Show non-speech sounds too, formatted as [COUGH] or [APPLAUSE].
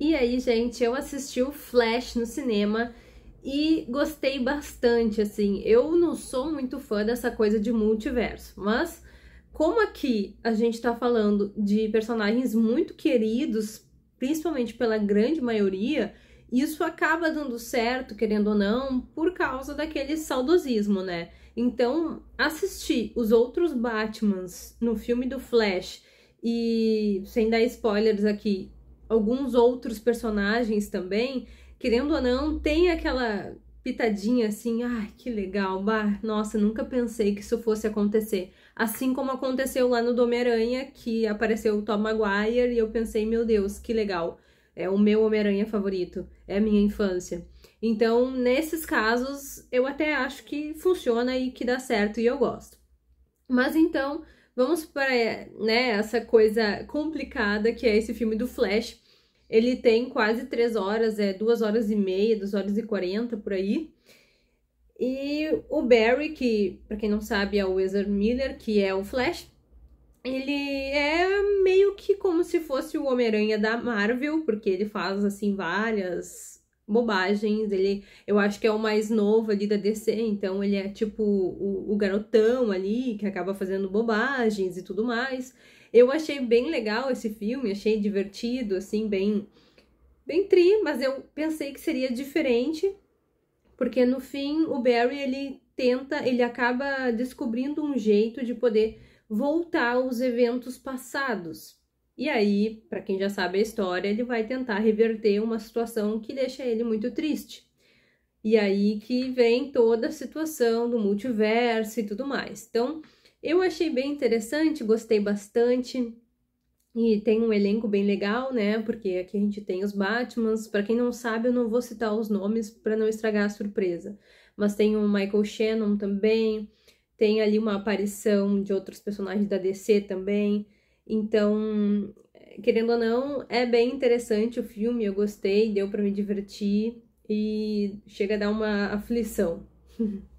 E aí, gente, eu assisti o Flash no cinema e gostei bastante, assim. Eu não sou muito fã dessa coisa de multiverso, mas como aqui a gente tá falando de personagens muito queridos, principalmente pela grande maioria, isso acaba dando certo, querendo ou não, por causa daquele saudosismo, né? Então, assistir os outros Batmans no filme do Flash e, sem dar spoilers aqui, alguns outros personagens também, querendo ou não, tem aquela pitadinha assim, ai, ah, que legal, bah, nossa, nunca pensei que isso fosse acontecer. Assim como aconteceu lá no do Homem-Aranha, que apareceu o Tom Maguire e eu pensei, meu Deus, que legal, é o meu Homem-Aranha favorito, é a minha infância. Então, nesses casos, eu até acho que funciona e que dá certo e eu gosto. Mas então, Vamos para né, essa coisa complicada que é esse filme do Flash. Ele tem quase três horas, é duas horas e meia, duas horas e quarenta por aí. E o Barry, que para quem não sabe é o Ezra Miller, que é o Flash, ele é meio que como se fosse o Homem-Aranha da Marvel, porque ele faz assim várias bobagens. Ele, eu acho que é o mais novo ali da DC, então ele é tipo o, o garotão ali que acaba fazendo bobagens e tudo mais. Eu achei bem legal esse filme, achei divertido, assim, bem bem tri, mas eu pensei que seria diferente, porque no fim o Barry ele tenta, ele acaba descobrindo um jeito de poder voltar aos eventos passados. E aí, para quem já sabe a história, ele vai tentar reverter uma situação que deixa ele muito triste. E aí que vem toda a situação do multiverso e tudo mais. Então, eu achei bem interessante, gostei bastante. E tem um elenco bem legal, né? Porque aqui a gente tem os Batmans. Para quem não sabe, eu não vou citar os nomes para não estragar a surpresa. Mas tem o Michael Shannon também. Tem ali uma aparição de outros personagens da DC também. Então, querendo ou não, é bem interessante o filme, eu gostei, deu para me divertir e chega a dar uma aflição. [LAUGHS]